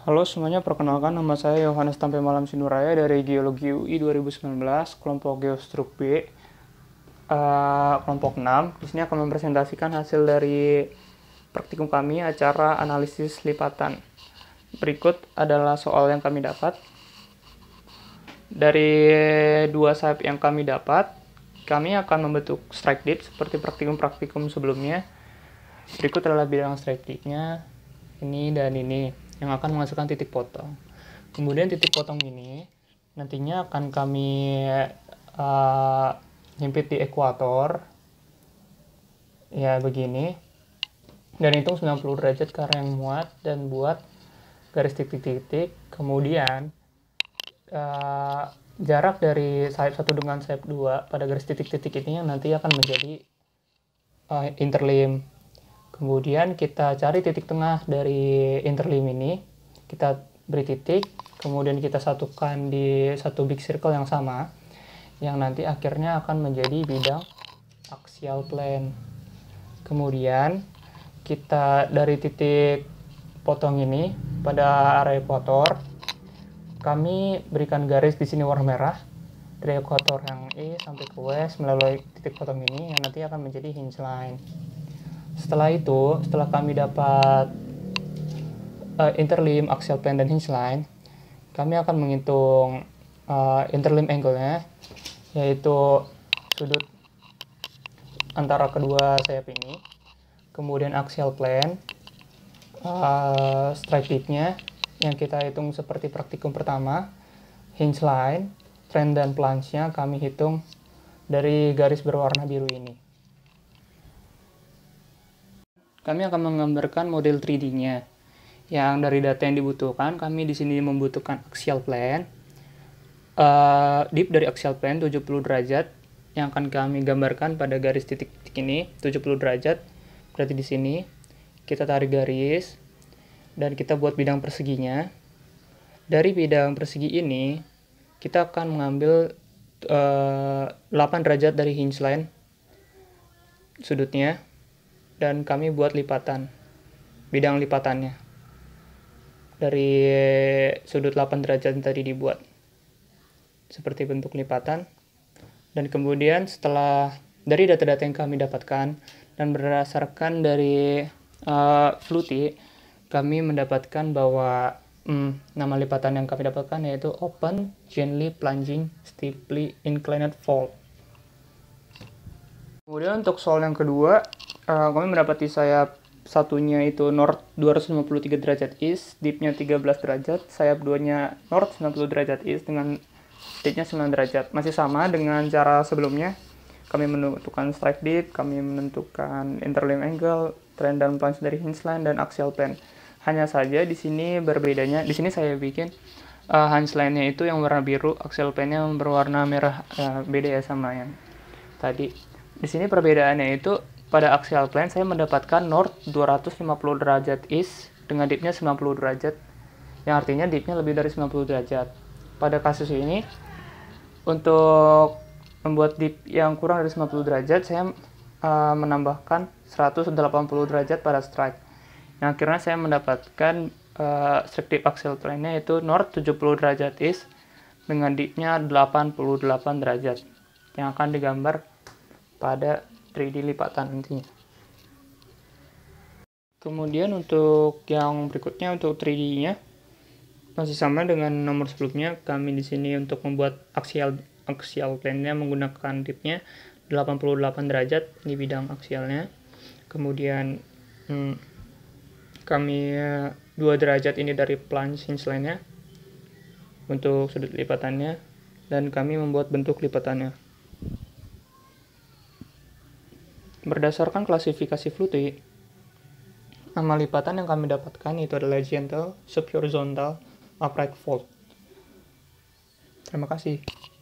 Halo semuanya, perkenalkan nama saya Yohanes Tampe Malam Sinuraya dari Geologi UI 2019, kelompok Geostruk B, uh, kelompok 6. Di sini akan mempresentasikan hasil dari praktikum kami acara analisis lipatan. Berikut adalah soal yang kami dapat. Dari dua sayap yang kami dapat, kami akan membentuk strike dip seperti praktikum-praktikum sebelumnya. Berikut adalah bidang strike dipnya, ini dan ini yang akan menghasilkan titik potong. Kemudian titik potong ini nantinya akan kami uh, nyempit di ekuator ya begini dan hitung 90 derajat ke yang muat dan buat garis titik-titik kemudian uh, jarak dari sayap satu dengan sayap dua pada garis titik-titik ini yang nanti akan menjadi uh, interlim Kemudian kita cari titik tengah dari interlim ini. Kita beri titik, kemudian kita satukan di satu big circle yang sama, yang nanti akhirnya akan menjadi bidang axial plane. Kemudian kita dari titik potong ini pada area ekuator, kami berikan garis di sini warna merah dari ekuator yang E sampai ke W melalui titik potong ini yang nanti akan menjadi hinge line. Setelah itu, setelah kami dapat uh, interlim, axial plane, dan hinge line, kami akan menghitung uh, interlim angle-nya, yaitu sudut antara kedua sayap ini, kemudian axial plane, uh, strike tip-nya, yang kita hitung seperti praktikum pertama, hinge line, trend dan plunge-nya kami hitung dari garis berwarna biru ini kami akan menggambarkan model 3D-nya. Yang dari data yang dibutuhkan, kami di sini membutuhkan axial plane, uh, deep dari axial plane 70 derajat, yang akan kami gambarkan pada garis titik-titik ini, 70 derajat, berarti di sini, kita tarik garis, dan kita buat bidang perseginya. Dari bidang persegi ini, kita akan mengambil uh, eh, 8 derajat dari hinge line sudutnya dan kami buat lipatan bidang lipatannya dari sudut 8 derajat yang tadi dibuat seperti bentuk lipatan dan kemudian setelah dari data-data yang kami dapatkan dan berdasarkan dari uh, eh, Fluty kami mendapatkan bahwa hmm, nama lipatan yang kami dapatkan yaitu open, gently, plunging, steeply, inclined, fold kemudian untuk soal yang kedua uh, kami mendapati sayap satunya itu north 253 derajat east, deepnya 13 derajat, sayap duanya north 90 derajat east dengan deepnya 9 derajat. Masih sama dengan cara sebelumnya. Kami menentukan strike deep, kami menentukan interlim angle, trend dan plunge dari hinge line dan axial plane. Hanya saja di sini berbedanya, di sini saya bikin uh, hinge line-nya itu yang warna biru, axial plane-nya berwarna merah, uh, beda ya sama yang tadi. Di sini perbedaannya itu pada axial plane saya mendapatkan north 250 derajat east dengan deepnya 90 derajat yang artinya deepnya lebih dari 90 derajat. Pada kasus ini untuk membuat deep yang kurang dari 90 derajat saya uh, menambahkan 180 derajat pada strike. Yang akhirnya saya mendapatkan uh, strike dip axial plane-nya yaitu north 70 derajat east dengan deepnya 88 derajat yang akan digambar pada 3D lipatan intinya kemudian untuk yang berikutnya untuk 3D nya masih sama dengan nomor sebelumnya kami di sini untuk membuat aksial aksial plane-nya menggunakan tipnya 88 derajat di bidang aksialnya kemudian hmm, kami eh, dua derajat ini dari plan hinge line-nya untuk sudut lipatannya dan kami membuat bentuk lipatannya Berdasarkan klasifikasi Flutie, nama lipatan yang kami dapatkan itu adalah gentle, subhorizontal, upright fold. Terima kasih.